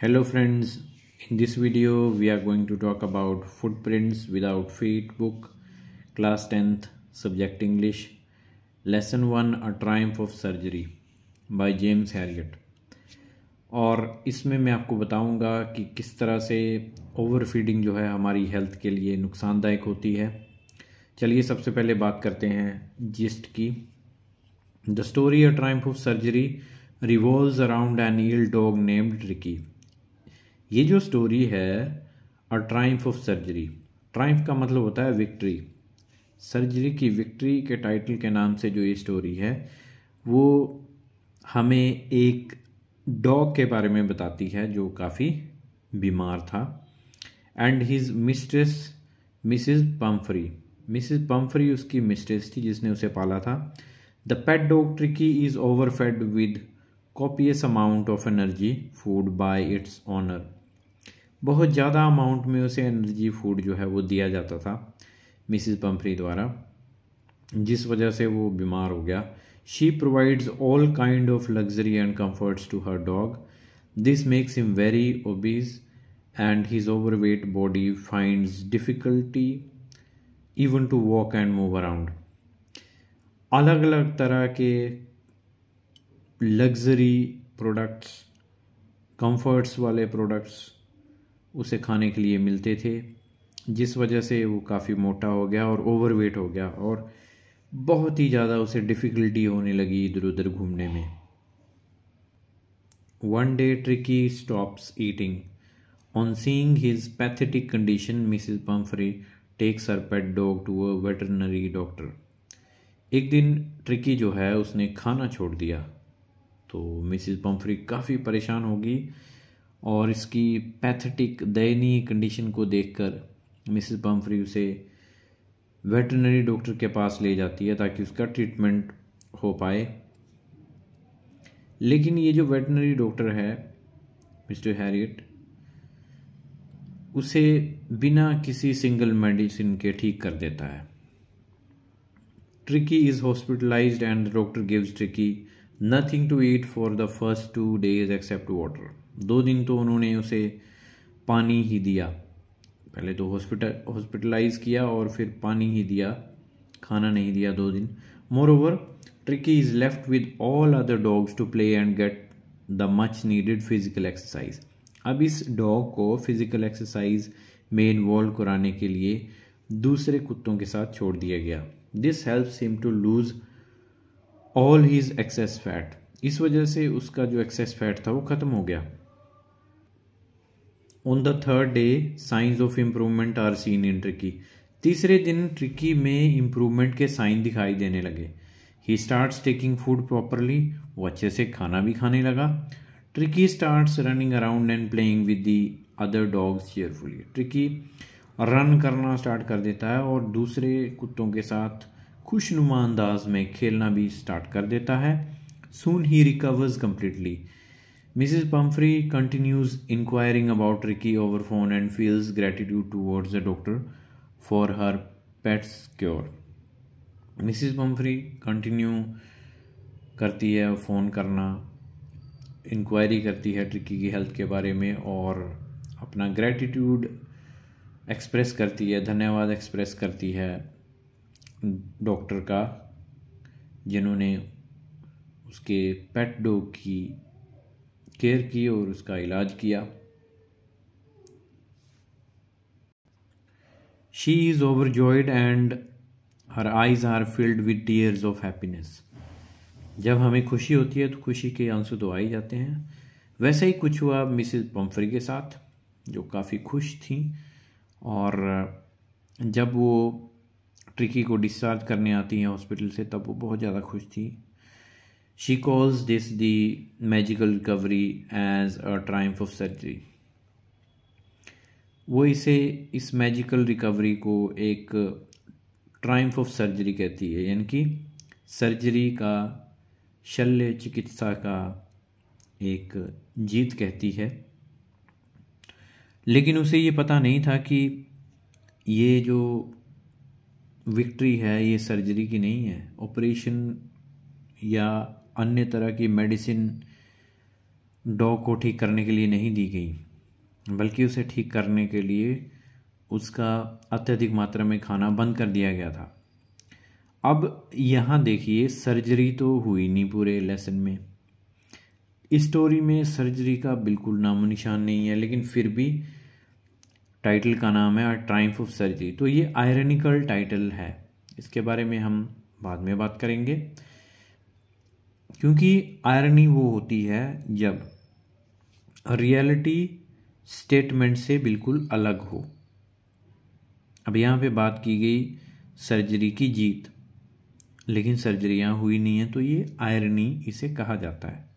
hello friends in this video we are going to talk about footprints without feet book class 10th subject english lesson 1 a triumph of surgery by james harriet और इसमें मैं आपको बताऊंगा कि किस तरह से ओवर फीडिंग जो है हमारी हेल्थ के लिए नुकसानदायक होती है चलिए सबसे पहले बात करते हैं जिस्ट की the story a triumph of surgery revolve around an ill dog named Ricky ये जो स्टोरी है a triumph of surgery triumph का मतलब होता है विक्ट्री सर्जरी की विक्ट्री के टाइटल के नाम से जो ये स्टोरी है वो हमें एक डॉग के बारे में बताती है जो काफ़ी बीमार था and his mistress Mrs Pumphrey Mrs Pumphrey उसकी मिस्ट्रेस थी जिसने उसे पाला था the pet dog Tricky is overfed with copious amount of energy food by its owner बहुत ज़्यादा अमाउंट में उसे एनर्जी फूड जो है वो दिया जाता था मिसिस पम्फरी द्वारा जिस वजह से वो बीमार हो गया she provides all kind of luxury and comforts to her dog this makes him very obese and his overweight body find difficulty even to walk and move around अलग अलग तरह के लग्जरी प्रोडक्ट्स कम्फर्ट्स वाले products उसे खाने के लिए मिलते थे जिस वजह से वो काफ़ी मोटा हो गया और ओवरवेट हो गया और बहुत ही ज़्यादा उसे डिफ़िकल्टी होने लगी इधर उधर घूमने में one day Tricky stops eating on seeing his pathetic condition Mrs Pumphrey takes her pet dog to a veterinary doctor एक दिन ट्रिकी जो है उसने खाना छोड़ दिया तो मिसिज पम्फरी काफ़ी परेशान होगी और इसकी पैथेटिक दयनीय कंडीशन को देखकर मिसेस पम्फ्री उसे वेटरनरी डॉक्टर के पास ले जाती है ताकि उसका ट्रीटमेंट हो पाए लेकिन ये जो वेटनरी डॉक्टर है मिस्टर हैरियट उसे बिना किसी सिंगल मेडिसिन के ठीक कर देता है Tricky is hospitalised and doctor gives Tricky nothing to eat for the first two days except water दो दिन तो उन्होंने उसे पानी ही दिया पहले तो हॉस्पिटल हॉस्पिटलाइज किया और फिर पानी ही दिया खाना नहीं दिया दो दिन moreover Tricky is left with all other dogs to play and get the much needed physical exercise अब इस डॉग को फिज़िकल एक्सरसाइज में इन्वॉल्व कराने के लिए दूसरे कुत्तों के साथ छोड़ दिया गया this help him to lose all his excess fat इस वजह से उसका जो एक्सेस फैट था वो ख़त्म हो गया on the third day signs of improvement are seen in Tricky तीसरे दिन ट्रिकी में इम्प्रूवमेंट के साइन दिखाई देने लगे ही स्टार्ट टेकिंग फूड प्रॉपरली वो अच्छे से खाना भी खाने लगा Tricky starts running around and playing with the other dogs cheerfully Tricky run करना स्टार्ट कर देता है और दूसरे कुत्तों के साथ खुशनुमा अंदाज में खेलना भी स्टार्ट कर देता है सून ही recovers completely Mrs. Pumphrey continues inquiring about Ricky over phone and feels gratitude towards the doctor for her pet's cure. Mrs. Pumphrey continue करती है फ़ोन करना इंक्वायरी करती है ट्रिकी की हेल्थ के बारे में और अपना ग्रेटिट्यूड एक्सप्रेस करती है धन्यवाद एक्सप्रेस करती है डॉक्टर का जिन्होंने उसके पेट डॉग की केयर की और उसका इलाज किया she is overjoyed and her eyes are filled with tears of happiness जब हमें खुशी होती है तो खुशी के आंसू तो आ ही जाते हैं वैसे ही कुछ हुआ मिसिज पम्फरी के साथ जो काफ़ी खुश थी और जब वो ट्रिकी को डिस्चार्ज करने आती हैं हॉस्पिटल से तब वो बहुत ज़्यादा खुश थी She calls this the magical recovery as a triumph of surgery. वो इसे इस मैजिकल रिकवरी को एक ट्राइम्फ ऑफ सर्जरी कहती है यानी कि सर्जरी का शल्य चिकित्सा का एक जीत कहती है लेकिन उसे ये पता नहीं था कि ये जो विक्ट्री है ये सर्जरी की नहीं है ऑपरेशन या अन्य तरह की मेडिसिन डॉग को ठीक करने के लिए नहीं दी गई बल्कि उसे ठीक करने के लिए उसका अत्यधिक मात्रा में खाना बंद कर दिया गया था अब यहाँ देखिए सर्जरी तो हुई नहीं पूरे लेसन में इस स्टोरी में सर्जरी का बिल्कुल नामो निशान नहीं है लेकिन फिर भी टाइटल का नाम है ट्राइम्फ ऑफ सर्जरी तो ये आयरनिकल टाइटल है इसके बारे में हम बाद में बात करेंगे क्योंकि आयरनी वो होती है जब रियलिटी स्टेटमेंट से बिल्कुल अलग हो अब यहाँ पे बात की गई सर्जरी की जीत लेकिन सर्जरियाँ हुई नहीं है तो ये आयरनी इसे कहा जाता है